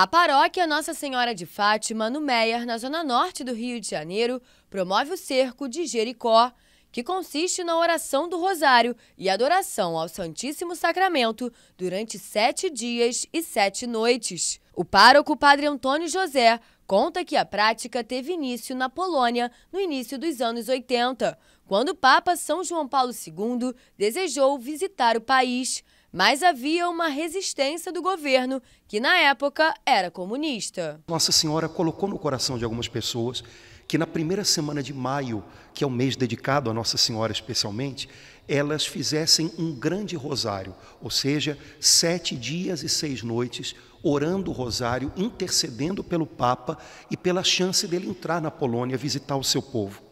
A paróquia Nossa Senhora de Fátima, no Meier, na zona norte do Rio de Janeiro, promove o cerco de Jericó, que consiste na oração do Rosário e adoração ao Santíssimo Sacramento durante sete dias e sete noites. O pároco Padre Antônio José conta que a prática teve início na Polônia no início dos anos 80, quando o Papa São João Paulo II desejou visitar o país mas havia uma resistência do governo, que na época era comunista. Nossa Senhora colocou no coração de algumas pessoas que na primeira semana de maio, que é o mês dedicado a Nossa Senhora especialmente, elas fizessem um grande rosário, ou seja, sete dias e seis noites orando o rosário, intercedendo pelo Papa e pela chance dele entrar na Polônia visitar o seu povo.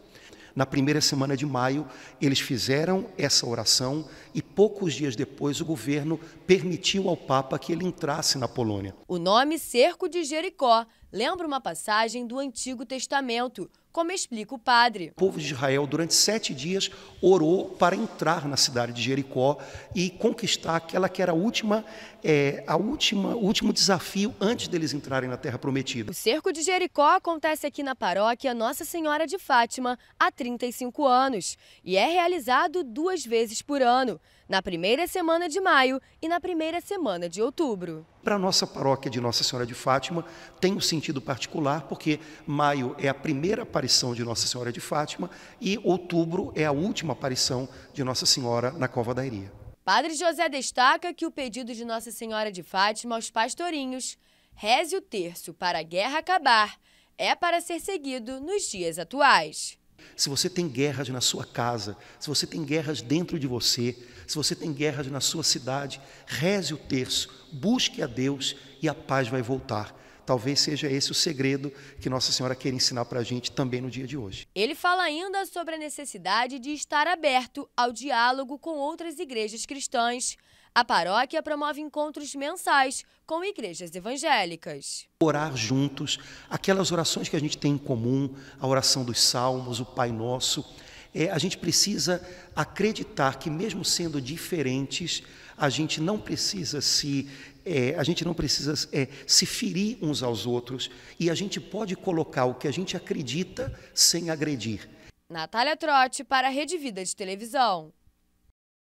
Na primeira semana de maio, eles fizeram essa oração e poucos dias depois o governo permitiu ao Papa que ele entrasse na Polônia. O nome Cerco de Jericó lembra uma passagem do Antigo Testamento, como explica o padre. O povo de Israel, durante sete dias, orou para entrar na cidade de Jericó e conquistar aquela que era a última, é, a última, o último desafio antes deles entrarem na Terra Prometida. O cerco de Jericó acontece aqui na paróquia Nossa Senhora de Fátima há 35 anos e é realizado duas vezes por ano, na primeira semana de maio e na primeira semana de outubro. Para a nossa paróquia de Nossa Senhora de Fátima, tem um sentido particular, porque maio é a primeira aparição de Nossa Senhora de Fátima e outubro é a última aparição de Nossa Senhora na Cova da Iria. Padre José destaca que o pedido de Nossa Senhora de Fátima aos pastorinhos, reze o terço para a guerra acabar, é para ser seguido nos dias atuais se você tem guerras na sua casa, se você tem guerras dentro de você, se você tem guerras na sua cidade, reze o terço, busque a Deus e a paz vai voltar. Talvez seja esse o segredo que Nossa Senhora quer ensinar para a gente também no dia de hoje. Ele fala ainda sobre a necessidade de estar aberto ao diálogo com outras igrejas cristãs. A paróquia promove encontros mensais com igrejas evangélicas. Orar juntos, aquelas orações que a gente tem em comum, a oração dos salmos, o Pai Nosso. É, a gente precisa acreditar que mesmo sendo diferentes, a gente não precisa se é, a gente não precisa é, se ferir uns aos outros e a gente pode colocar o que a gente acredita sem agredir. Natália Trotti para a Rede Vida de Televisão.